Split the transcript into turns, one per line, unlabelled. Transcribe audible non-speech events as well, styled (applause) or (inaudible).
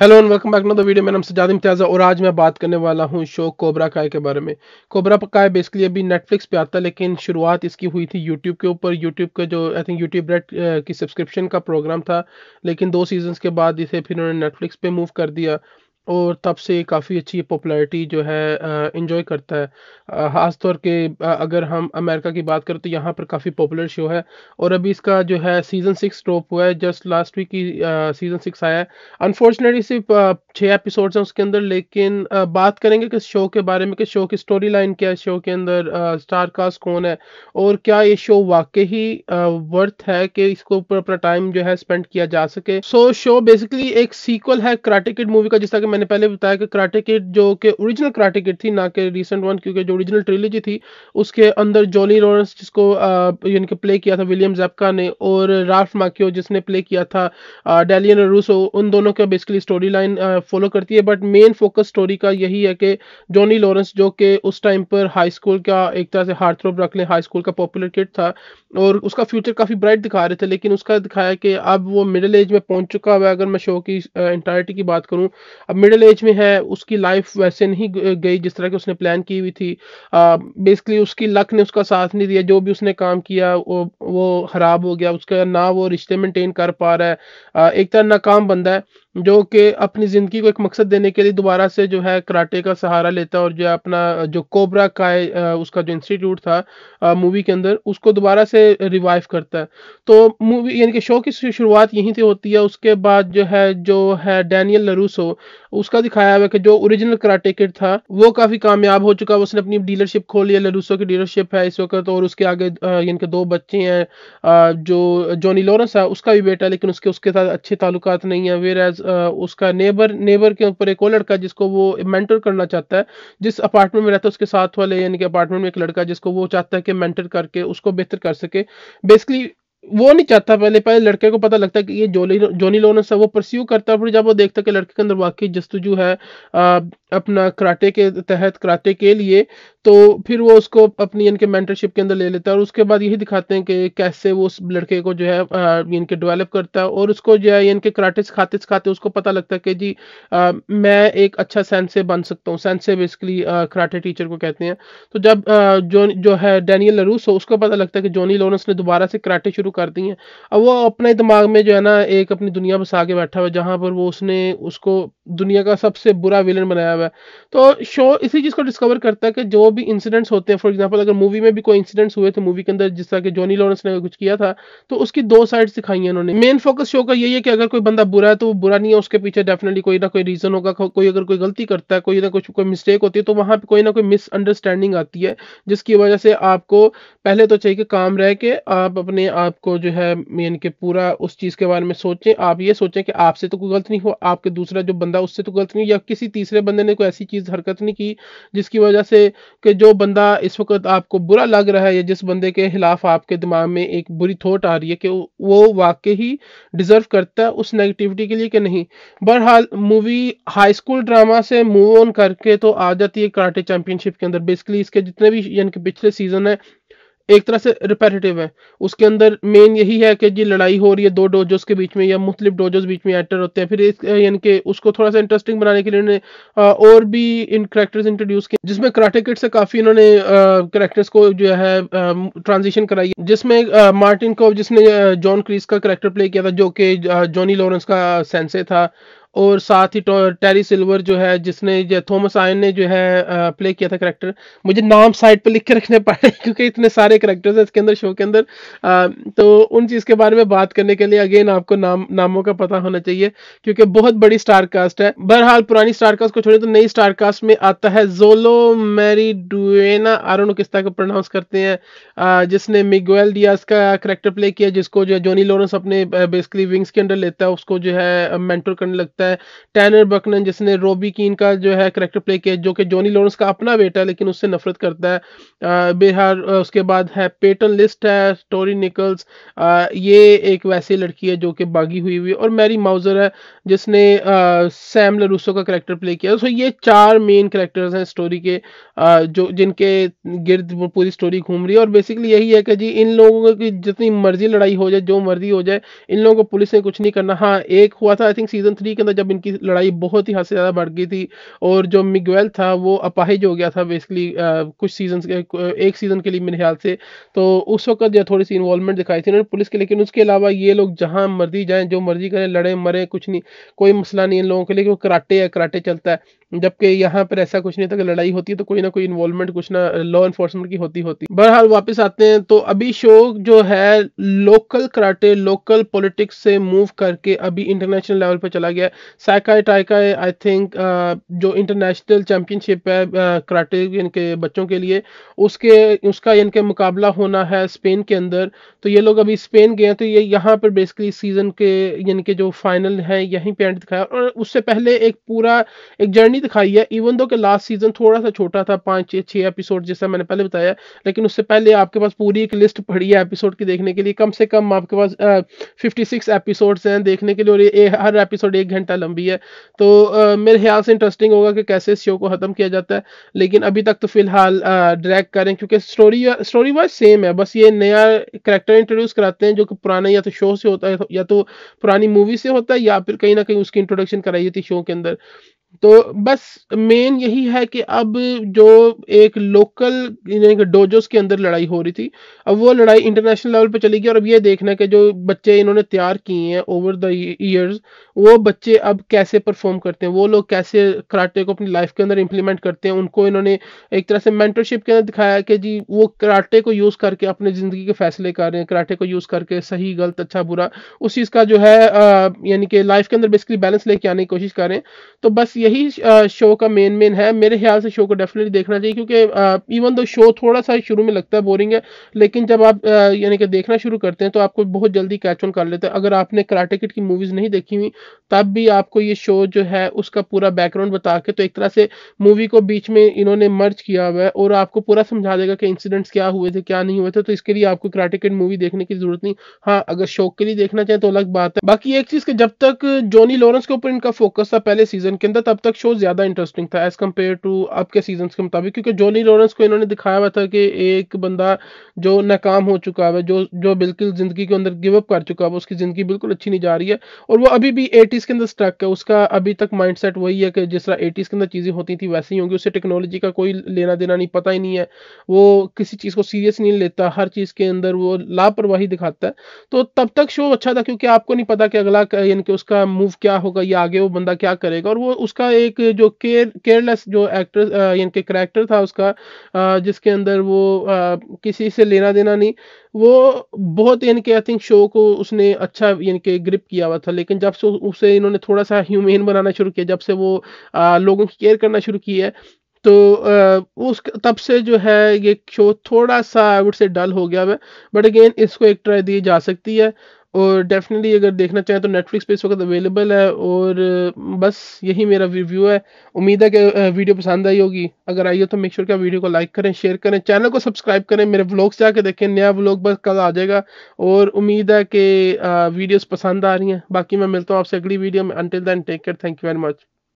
hello and welcome back no video मैं नाम सजाद इम्तियाज़ और आज मैं बात करने वाला हूं शो कोबरा काय के बारे में कोबरा काय बेसिकली अभी नेटफ्लिक्स पे आता है लेकिन शुरुआत इसकी हुई थी यूट्यूब के ऊपर यूट्यूब का जो आई थिंक यूट्यूब रेड की सब्सक्रिप्शन का प्रोग्राम था लेकिन दो सीजन के बाद इसे फिर उन्होंने नेटफ्लिक्स पे मूव कर दिया और तब से काफ़ी अच्छी पॉपुलैरिटी जो है इंजॉय करता है ख़ास तौर के अगर हम अमेरिका की बात करें तो यहाँ पर काफ़ी पॉपुलर शो है और अभी इसका जो है सीज़न सिक्स ड्रॉप हुआ है जस्ट लास्ट वीक की सीज़न सिक्स आया है अनफॉर्चुनेटली सिर्फ छः एपिसोड्स हैं उसके अंदर लेकिन आ, बात करेंगे कि शो के बारे में कि शो की स्टोरी लाइन क्या है शो के अंदर स्टारकास्ट स्टार कास्ट कौन है और क्या ये शो वाकई ही वर्थ है कि इसको ऊपर अपना टाइम जो है स्पेंड किया जा सके सो शो बेसिकली एक सीक्वल है क्राटिकट मूवी का जिसका कि मैंने पहले बताया कि कराटे किट जो कि ओरिजिनल कराटे किट थी ना कि रिसेंट वन क्योंकि जो ओरिजिनल ट्रिलोजी थी उसके अंदर जॉली लॉरेंस जिसको यानी कि प्ले किया था विलियम जैपका ने और राफ माकियो जिसने प्ले किया था डेलियन रूसो उन दोनों का बेसिकली स्टोरी लाइन फॉलो करती है बट मेन फोकस स्टोरी का यही है कि जॉनी लॉरेंस जो कि उस टाइम पर हाई स्कूल का एक तरह से हार्थ थ्रोप रख लें हाई स्कूल का पॉपुलर किट था और उसका फ्यूचर काफ़ी ब्राइट दिखा रहे थे लेकिन उसका दिखाया कि अब वो मिडिल एज में पहुंच चुका हुआ है अगर मैं शो की इंटायरिटी की बात करूं अब मिडिल एज में है उसकी लाइफ वैसे नहीं गई जिस तरह की उसने प्लान की हुई थी बेसिकली उसकी लक ने उसका साथ नहीं दिया जो भी उसने काम किया वो वो ख़राब हो गया उसका ना वो रिश्ते मेंटेन कर पा रहा है आ, एक तरह नाकाम बंदा है जो कि अपनी ज़िंदगी को एक मकसद देने के लिए दोबारा से जो है कराटे का सहारा लेता है और जो है अपना जो कोबरा का उसका जो इंस्टीट्यूट था मूवी के अंदर उसको दोबारा से रिवाइव करता है तो मूवी यानी कि शो की शुरुआत यहीं से होती है उसके बाद जो है जो है डैनियल लरूसो उसका दिखाया हुआ कि जो ओरिजिनल कराटे किट था वो काफी कामयाब हो चुका है उसने अपनी डीलरशिप खोली है लरूसो की डीलरशिप है इस वक्त और उसके आगे इनके दो बच्चे हैं जो जॉनी लॉरेंस है उसका भी बेटा है लेकिन उसके उसके साथ अच्छे ताल्लुक नहीं है वेर एज उसका नेबर नेबर के ऊपर एक और लड़का जिसको वो मेंटर करना चाहता है जिस अपार्टमेंट में रहता है उसके साथ वाले यानी कि अपार्टमेंट में एक लड़का जिसको वो चाहता है कि मेंटर करके उसको बेहतर कर सके बेसिकली वो नहीं चाहता पहले पहले लड़के को पता लगता है कि ये जोली जोनी लोनस है वो परस्यू करता है फिर जब वो देखता है कि लड़के के अंदर वाकई जस्तुजू है आ, अपना कराटे के तहत कराटे के लिए तो फिर वो उसको अपनी इनके मेंटरशिप के अंदर ले लेता है और उसके बाद यही दिखाते हैं कि कैसे वो उस लड़के को जो है इनके डेवलप करता है और उसको जो है इनके कराटे सिखाते सिखाते उसको पता लगता है कि जी आ, मैं एक अच्छा सेंसे बन सकता हूँ सेंसे बेसिकली कराटे टीचर को कहते हैं तो जब आ, जो जो है डैनियल लरूस उसको पता लगता है कि जोनी लोनस ने दोबारा से कराटे शुरू करती हैं अब वो अपने दिमाग में जो है ना एक अपनी दुनिया बसा के बैठा हुआ है जहाँ पर वो उसने उसको दुनिया का सबसे बुरा विलन बनाया हुआ है तो शो इसी चीज़ को डिस्कवर करता है कि जो भी इंसिडेंट्स होते हैं फॉर एग्जाम्पल अगर मूवी में भी कोई इंसिडेंट्स हुए थे तो मूवी के अंदर जिस तरह के जॉनी लॉरेंस ने कुछ किया था तो उसकी दो साइड सिखाई हैं उन्होंने मेन फोकस शो का यही है कि अगर कोई बंदा बुरा है तो वो बुरा नहीं है उसके पीछे डेफिनेटली कोई ना कोई रीज़न होगा कोई अगर कोई गलती करता है कोई ना कुछ कोई मिस्टेक होती है तो वहाँ पर कोई ना कोई मिसअंडरस्टैंडिंग आती है जिसकी वजह से आपको पहले तो चाहिए कि काम रह के आप अपने आप को उसको जो है यानी कि पूरा उस चीज़ के बारे में सोचें आप ये सोचें कि आपसे तो कोई गलत नहीं हुआ आपके दूसरा जो बंदा उससे तो गलत नहीं या किसी तीसरे बंदे ने कोई ऐसी चीज़ हरकत नहीं की जिसकी वजह से कि जो बंदा इस वक्त आपको बुरा लग रहा है या जिस बंदे के खिलाफ आपके दिमाग में एक बुरी थॉट आ रही है कि वो वाकई ही डिज़र्व करता है उस नेगेटिविटी के लिए कि नहीं बहरहाल मूवी हाई स्कूल ड्रामा से मूव ऑन करके तो आ जाती है कराटे चैंपियनशिप के अंदर बेसिकली इसके जितने भी यानी कि पिछले सीजन है एक तरह से रिपेटेटिव है उसके अंदर मेन यही है कि जी लड़ाई हो रही है दो डोजोस के बीच में या मुख्तलिफ डोजोस बीच में एंटर होते हैं फिर यानी कि उसको थोड़ा सा इंटरेस्टिंग बनाने के लिए इन्होंने और भी इन करेक्टर्स इंट्रोड्यूस किए जिसमें कराटे किट से काफ़ी इन्होंने करेक्टर्स को जो है ट्रांजिशन कराई जिसमें मार्टिन को जिसने जॉन क्रीस का करेक्टर प्ले किया था जो कि जॉनी लॉरेंस का सेंसे था और साथ ही टेरी सिल्वर जो है जिसने थॉमस आयन ने जो है प्ले किया था करेक्टर मुझे नाम साइड पर लिख के रखने (laughs) पड़े क्योंकि इतने सारे करेक्टर्स हैं इसके अंदर शो के अंदर तो उन चीज़ के बारे में बात करने के लिए अगेन आपको नाम नामों का पता होना चाहिए क्योंकि बहुत बड़ी स्टार कास्ट है बहरहाल पुरानी स्टार कास्ट को छोड़े तो नई स्टार कास्ट में आता है जोलो मैरी डुएना आरोन किस्ता को प्रोनाउंस करते हैं जिसने मिगुएल डियास का करेक्टर प्ले किया जिसको जो है जोनी लोरेंस अपने बेसिकली विंग्स के अंडर लेता है उसको जो है मेंटोर करने लगता सकता है टैनर बकनन जिसने रोबी कीन का जो है करेक्टर प्ले किया जो कि जॉनी लॉरेंस का अपना बेटा है लेकिन उससे नफरत करता है बेहार उसके बाद है पेटन लिस्ट है स्टोरी निकल्स ये एक वैसी लड़की है जो कि बागी हुई हुई और मैरी माउजर है जिसने सैम लरूसो का करेक्टर प्ले किया सो ये चार मेन करेक्टर्स हैं स्टोरी के जो जिनके गिर्द पूरी स्टोरी घूम रही है और बेसिकली यही है कि जी इन लोगों की जितनी मर्जी लड़ाई हो जाए जो मर्जी हो जाए इन लोगों को पुलिस ने कुछ नहीं करना हाँ एक हुआ था आई थिंक सीजन थ्री के था जब इनकी लड़ाई बहुत ही हद से ज़्यादा बढ़ गई थी और जो मिगवेल था वो अपाहिज हो गया था बेसिकली कुछ सीजन एक सीज़न के लिए मेरे ख्याल से तो उस वक्त जो थोड़ी सी इन्वॉलमेंट दिखाई थी उन्होंने पुलिस के लेकिन उसके अलावा ये लोग जहाँ मर्जी जाएँ जो मर्जी करें लड़े मरे कुछ नहीं कोई मसला नहीं इन लोगों के लिए कराटे है कराटे चलता है जबकि यहाँ पर ऐसा कुछ नहीं था कि लड़ाई होती है तो कोई ना कोई इन्वॉल्वमेंट कुछ ना लॉ इन्फोर्समेंट की होती होती बहरहाल वापस आते हैं तो अभी शो जो है लोकल कराटे लोकल पॉलिटिक्स से मूव करके अभी इंटरनेशनल लेवल पर चला गया साइकाई टाइकाई आई थिंक जो इंटरनेशनल चैम्पियनशिप है uh, कराटे इनके बच्चों के लिए उसके उसका इनके मुकाबला होना है स्पेन के अंदर तो ये लोग अभी स्पेन गए हैं तो ये यहाँ पर बेसिकली सीजन के इनके जो फाइनल है यहीं पे एंड दिखाया और उससे पहले एक पूरा एक जर्नी कहानी दिखाई है इवन दो कि लास्ट सीजन थोड़ा सा छोटा था पांच छह छह एपिसोड जैसा मैंने पहले बताया लेकिन उससे पहले आपके पास पूरी एक लिस्ट पड़ी है एपिसोड की देखने के लिए कम से कम आपके पास फिफ्टी सिक्स एपिसोड हैं देखने के लिए और ए, हर एपिसोड एक घंटा लंबी है तो आ, मेरे ख्याल से इंटरेस्टिंग होगा कि कैसे इस शो को ख़त्म किया जाता है लेकिन अभी तक तो फिलहाल ड्रैक करें क्योंकि स्टोरी स्टोरी वाइज सेम है बस ये नया करेक्टर इंट्रोड्यूस कराते हैं जो कि पुराने या तो शो से होता है या तो पुरानी मूवी से होता है या फिर कहीं ना कहीं उसकी इंट्रोडक्शन कराई थी शो के अंदर तो बस मेन यही है कि अब जो एक लोकल डोजोस के अंदर लड़ाई हो रही थी अब वो लड़ाई इंटरनेशनल लेवल पे चली गई और अब ये देखना है कि जो बच्चे इन्होंने तैयार किए हैं ओवर द ईयर्स वो बच्चे अब कैसे परफॉर्म करते हैं वो लोग कैसे कराटे को अपनी लाइफ के अंदर इंप्लीमेंट करते हैं उनको इन्होंने एक तरह से मेंटरशिप के अंदर दिखाया कि जी वो कराटे को यूज़ करके अपने ज़िंदगी के फैसले कर रहे हैं कराटे को यूज़ करके सही गलत अच्छा बुरा उस चीज़ का जो है यानी कि लाइफ के अंदर बेसिकली बैलेंस लेके आने की कोशिश कर रहे हैं तो बस यही शो का मेन मेन है मेरे ख्याल से शो को डेफिनेटली देखना चाहिए क्योंकि इवन दो शो थोड़ा सा शुरू में लगता है बोरिंग है लेकिन जब आप यानी कि देखना शुरू करते हैं तो आपको बहुत जल्दी कैच ऑन कर लेते हैं अगर आपने कराटे किट की मूवीज़ नहीं देखी हुई तब भी आपको ये शो जो है उसका पूरा बैकग्राउंड बता के तो एक तरह से मूवी को बीच में इन्होंने मर्ज किया हुआ है और आपको पूरा समझा देगा कि इंसिडेंट्स क्या हुए थे क्या नहीं हुए थे तो इसके लिए आपको कराटे किट मूवी देखने की जरूरत नहीं हाँ अगर शौक के लिए देखना चाहें तो अलग बात है बाकी एक चीज़ के जब तक जॉनी लॉरेंस के ऊपर इनका फोकस था पहले सीजन के अंदर तब तक शो ज्यादा इंटरेस्टिंग था एज कम्पेयर टू अब के सीजन के मुताबिक क्योंकि जोनी लॉरेंस को इन्होंने दिखाया हुआ था कि एक बंदा जो नाकाम हो चुका है जो जो बिल्कुल जिंदगी के अंदर गिवअप कर चुका है उसकी जिंदगी बिल्कुल अच्छी नहीं जा रही है और वो अभी भी एटीज़ के अंदर स्ट्रक है उसका अभी तक माइंड वही है कि जिस तरह एटीज़ के अंदर चीज़ें होती थी वैसे ही होंगी उसे टेक्नोलॉजी का कोई लेना देना नहीं पता ही नहीं है वो किसी चीज़ को सीरियस नहीं लेता हर चीज़ के अंदर वो लापरवाही दिखाता है तो तब तक शो अच्छा था क्योंकि आपको नहीं पता कि अगला यानी कि उसका मूव क्या होगा या आगे वो बंदा क्या करेगा और वो उसका उसका एक जो केयर केयरलेस जो एक्टर इनके कि करेक्टर था उसका आ, जिसके अंदर वो आ, किसी से लेना देना नहीं वो बहुत यानी कि आई थिंक शो को उसने अच्छा यानी कि ग्रिप किया हुआ था लेकिन जब से उसे इन्होंने थोड़ा सा ह्यूमेन बनाना शुरू किया जब से वो आ, लोगों की केयर करना शुरू की है तो उस तब से जो है ये शो थोड़ा सा आई वुड से डल हो गया है बट अगेन इसको एक ट्राई दी जा सकती है और डेफिनेटली अगर देखना चाहें तो नेटफ्लिक्स पे इस वक्त अवेलेबल है और बस यही मेरा रिव्यू है उम्मीद है कि वीडियो पसंद आई होगी अगर आई हो तो मेक श्योर sure कि वीडियो को लाइक करें शेयर करें चैनल को सब्सक्राइब करें मेरे व्लॉग्स जाके देखें नया व्लॉग बस कल आ जाएगा और उम्मीद है कि वीडियोज़ पसंद आ रही हैं बाकी मैं मिलता हूँ आपसे अगली वीडियो में until then take care thank you very much